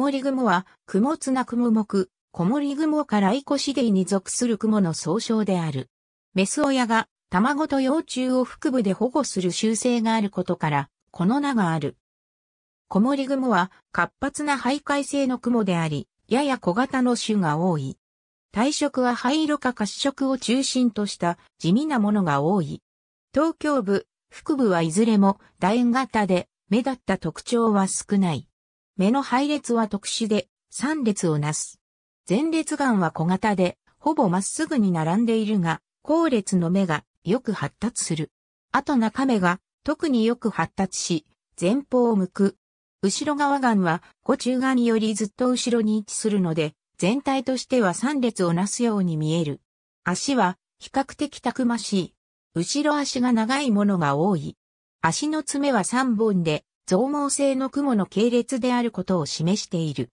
もり雲は、雲つな雲目、こもり雲からイコシデイに属する雲の総称である。メス親が、卵と幼虫を腹部で保護する習性があることから、この名がある。コモリ雲は活発な徘徊性の雲であり、やや小型の種が多い。体色は灰色か褐色を中心とした地味なものが多い。東京部、腹部はいずれも楕円型で目立った特徴は少ない。目の配列は特殊で、3列をなす。前列眼は小型で、ほぼまっすぐに並んでいるが、後列の目がよく発達する。あと中目が特によく発達し、前方を向く。後ろ側眼は後中眼よりずっと後ろに位置するので、全体としては3列をなすように見える。足は比較的たくましい。後ろ足が長いものが多い。足の爪は3本で、増毛性の雲の系列であることを示している。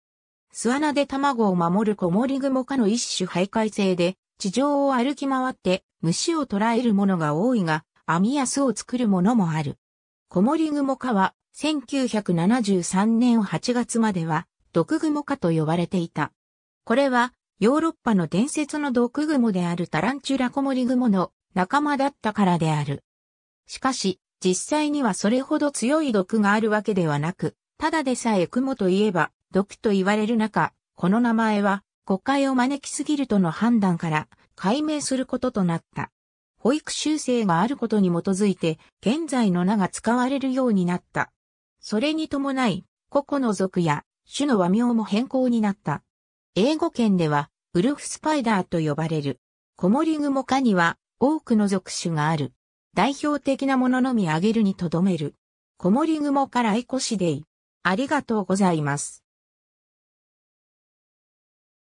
巣穴で卵を守るコモリグモ科の一種徘徊性で、地上を歩き回って虫を捕らえるものが多いが、網や巣を作るものもある。コモリグモ科は、1973年8月までは、毒グモ科と呼ばれていた。これは、ヨーロッパの伝説の毒グモであるタランチュラコモリグモの仲間だったからである。しかし、実際にはそれほど強い毒があるわけではなく、ただでさえ雲といえば毒と言われる中、この名前は誤解を招きすぎるとの判断から解明することとなった。保育修正があることに基づいて、現在の名が使われるようになった。それに伴い、個々の族や種の和名も変更になった。英語圏では、ウルフスパイダーと呼ばれる。コモリグモ科には多くの属種がある。代表的なもののみ挙げるにとどめる。小森雲からエコシデイ。ありがとうございます。